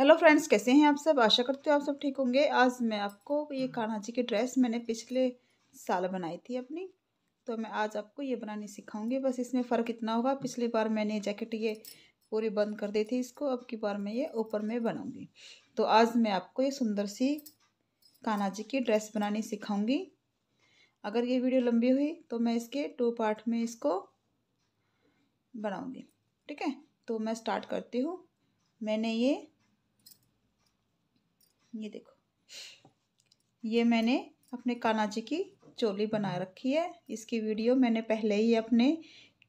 hello friends कैसे हैं आप सब आशा करते हो आप सब ठीक होंगे आज मैं आपको ये कान्हाजी की ड्रेस मैंने पिछले साल बनाई थी अपनी तो मैं आज आपको ये बनानी सिखाऊंगी बस इसमें फ़र्क इतना होगा पिछली बार मैंने जैकेट ये पूरी बंद कर दी थी इसको अब की बार मैं ये ऊपर में बनाऊंगी तो आज मैं आपको ये सुंदर सी कान्हाजी की ड्रेस बनानी सिखाऊँगी अगर ये वीडियो लंबी हुई तो मैं इसके टू पार्ट में इसको बनाऊँगी ठीक है तो मैं स्टार्ट करती हूँ मैंने ये ये देखो ये मैंने अपने कानाजी जी की चोली बना रखी है इसकी वीडियो मैंने पहले ही अपने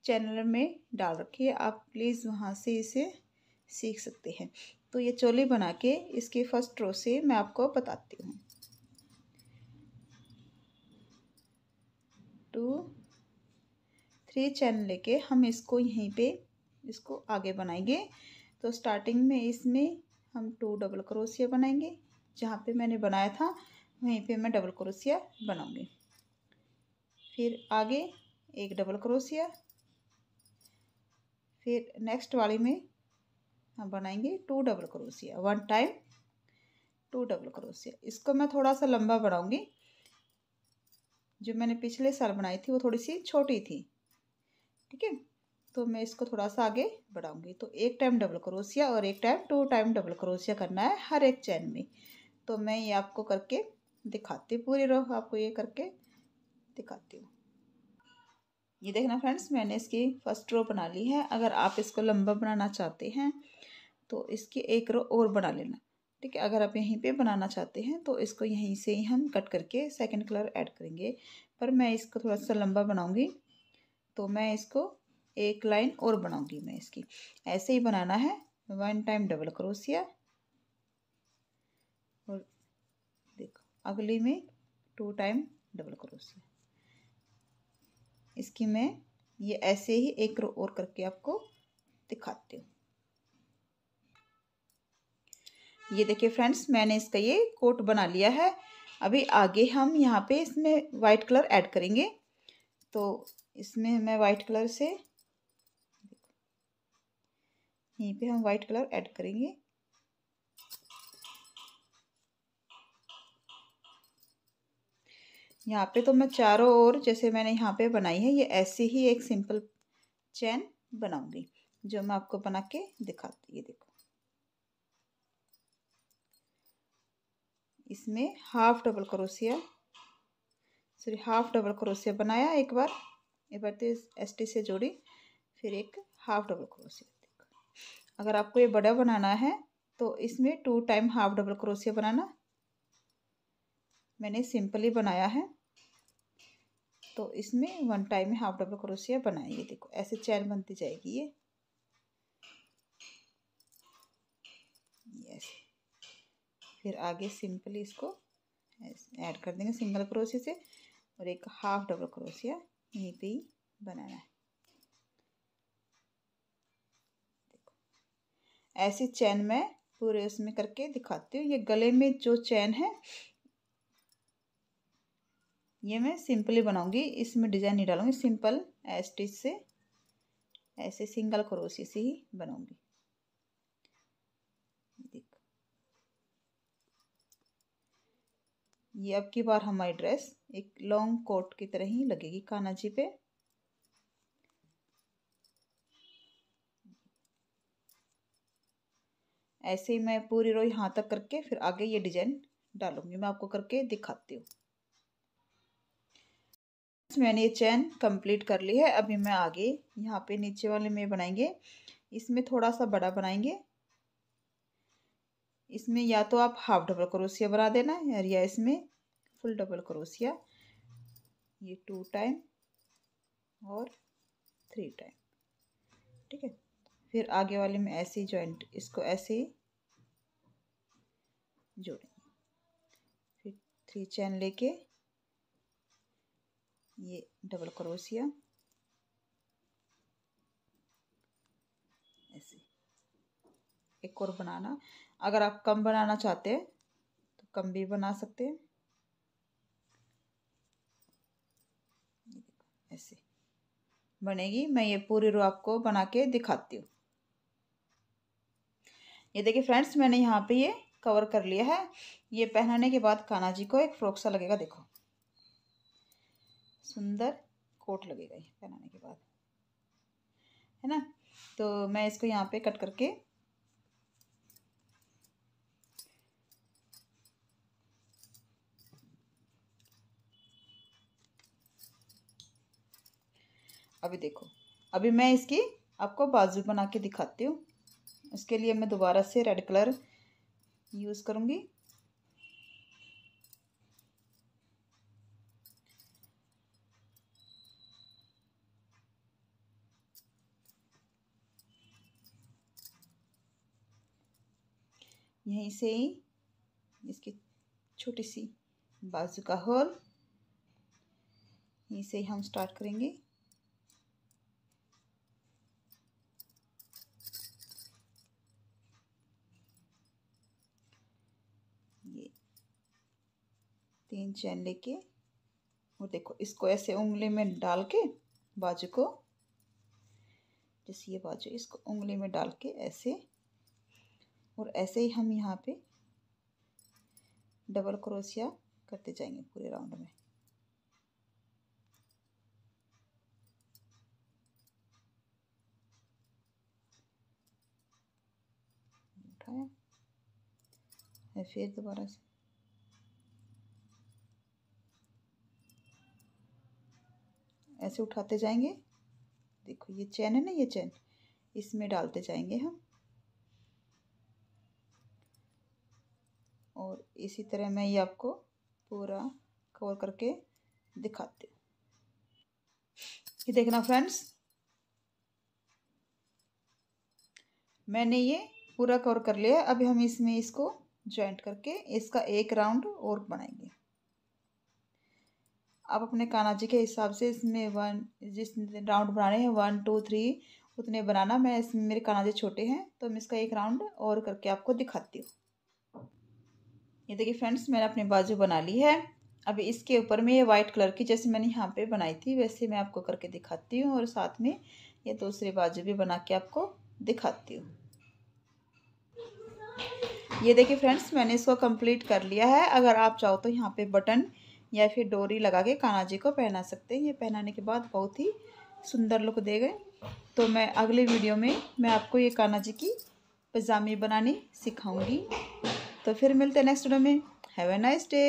चैनल में डाल रखी है आप प्लीज़ वहाँ से इसे सीख सकते हैं तो ये चोली बना के इसकी फर्स्ट रो से मैं आपको बताती हूँ टू थ्री चैन लेके हम इसको यहीं पे इसको आगे बनाएंगे तो स्टार्टिंग में इसमें हम टू डबल क्रोसिया बनाएंगे जहाँ पे मैंने बनाया था वहीं पे मैं डबल क्रोसिया बनाऊंगी फिर आगे एक डबल क्रोसिया फिर नेक्स्ट वाली में हम बनाएंगे two double crochet one time two double crochet इसको मैं थोड़ा सा लंबा बनाऊंगी जो मैंने पिछले साल बनाई थी वो थोड़ी सी छोटी थी ठीक है तो मैं इसको थोड़ा सा आगे बढ़ाऊंगी तो एक टाइम डबल क्रोसिया और एक टाइम टू टाइम डबल क्रोसिया करना है हर एक चैन में तो मैं ये आपको करके दिखाती हूँ पूरी रोह आपको ये करके दिखाती हूँ ये देखना फ्रेंड्स मैंने इसकी फर्स्ट रो बना ली है अगर आप इसको लंबा बनाना चाहते हैं तो इसकी एक रो और बना लेना ठीक है अगर आप यहीं पे बनाना चाहते हैं तो इसको यहीं से ही हम कट करके सेकंड कलर ऐड करेंगे पर मैं इसको थोड़ा सा लंबा बनाऊंगी तो मैं इसको एक लाइन और बनाऊंगी मैं इसकी ऐसे ही बनाना है वन टाइम डबल क्रोसिया अगली में टू टाइम डबल क्रोशिया इसकी मैं ये ऐसे ही एक रो और करके आपको दिखाती हूँ ये देखिए फ्रेंड्स मैंने इसका ये कोट बना लिया है अभी आगे हम यहाँ पे इसमें वाइट कलर ऐड करेंगे तो इसमें मैं वाइट कलर से यहीं पे हम वाइट कलर ऐड करेंगे यहाँ पे तो मैं चारों ओर जैसे मैंने यहाँ पे बनाई है ये ऐसे ही एक सिंपल चैन बनाऊंगी जो मैं आपको बना के दिखाती ये देखो इसमें हाफ डबल करोसिया सॉरी हाफ डबल करोसिया बनाया एक बार एक बार तो एस टी से जोड़ी फिर एक हाफ डबल देखो अगर आपको ये बड़ा बनाना है तो इसमें टू टाइम हाफ डबल करोसिया बनाना मैंने सिंपली बनाया है तो इसमें वन टाइम में हाफ डबल क्रोशिया बनाएंगे देखो ऐसे चैन बनती जाएगी ये यस फिर आगे सिंपली इसको ऐड कर देंगे सिंगल क्रोशिया से और एक हाफ डबल क्रोशिया यहीं पे ही बनाना है देखो ऐसी चैन में पूरे उसमें करके दिखाती हूँ ये गले में जो चैन है ये मैं सिंपली बनाऊंगी इसमें डिज़ाइन नहीं डालूंगी सिंपल स्टिच से ऐसे सिंगल क्रोशिया से ही बनाऊंगी ये अब की बार हमारी ड्रेस एक लॉन्ग कोट की तरह ही लगेगी काना जी पे ऐसे ही मैं पूरी रोई हाथ तक करके फिर आगे ये डिजाइन डालूंगी मैं आपको करके दिखाती हूँ मैंने ये चैन कंप्लीट कर ली है अभी मैं आगे यहाँ पे नीचे वाले में बनाएंगे इसमें थोड़ा सा बड़ा बनाएंगे इसमें या तो आप हाफ डबल करोसिया बना देना है या इसमें फुल डबल करोसिया ये टू टाइम और थ्री टाइम ठीक है फिर आगे वाले में ऐसे ही जॉइंट इसको ऐसे ही जोड़ेंगे फिर थ्री चैन लेके ये डबल क्रोशिया ऐसे एक और बनाना अगर आप कम बनाना चाहते हैं तो कम भी बना सकते हैं ऐसे बनेगी मैं ये पूरी रो आपको बना के दिखाती हूँ ये देखिए फ्रेंड्स मैंने यहाँ पे ये कवर कर लिया है ये पहनाने के बाद कान्हा जी को एक फ्रॉक सा लगेगा देखो सुंदर कोट लगेगा ये पहनाने के बाद है ना तो मैं इसको यहाँ पे कट करके अभी देखो अभी मैं इसकी आपको बाजू बना के दिखाती हूँ इसके लिए मैं दोबारा से रेड कलर यूज़ करूँगी यहीं से ही इसकी छोटी सी बाजू का होल यहीं से ही हम स्टार्ट करेंगे ये तीन चैन लेके और देखो इसको ऐसे उंगली में डाल के बाजू को जैसे ये बाजू इसको उंगली में डाल के ऐसे और ऐसे ही हम यहाँ पे डबल क्रोशिया करते जाएंगे पूरे राउंड में उठाया फिर दोबारा से ऐसे उठाते जाएंगे देखो ये चैन है ना ये चैन इसमें डालते जाएंगे हम और इसी तरह मैं ये आपको पूरा कवर करके दिखाती हूँ ये देखना फ्रेंड्स मैंने ये पूरा कवर कर लिया अभी हम इसमें इसको जॉइंट करके इसका एक राउंड और बनाएंगे आप अपने कानाजी के हिसाब से इसमें वन जिस राउंड बनाने हैं वन टू थ्री उतने बनाना मैं इसमें मेरे कानाजी छोटे हैं तो मैं इसका एक राउंड और करके आपको दिखाती हूँ ये देखिए फ्रेंड्स मैंने अपनी बाजू बना ली है अब इसके ऊपर में ये वाइट कलर की जैसे मैंने यहाँ पे बनाई थी वैसे मैं आपको करके दिखाती हूँ और साथ में ये दूसरी बाजू भी बना के आपको दिखाती हूँ ये देखिए फ्रेंड्स मैंने इसको कंप्लीट कर लिया है अगर आप चाहो तो यहाँ पे बटन या फिर डोरी लगा के कानाजी जी को पहना सकते हैं ये पहनाने के बाद बहुत ही सुंदर लुक दे गए तो मैं अगले वीडियो में मैं आपको ये कानाजी जी की पजामी बनानी सिखाऊंगी तो फिर मिलते हैं नेक्स्ट वीडियो में हैव ए नाइस डे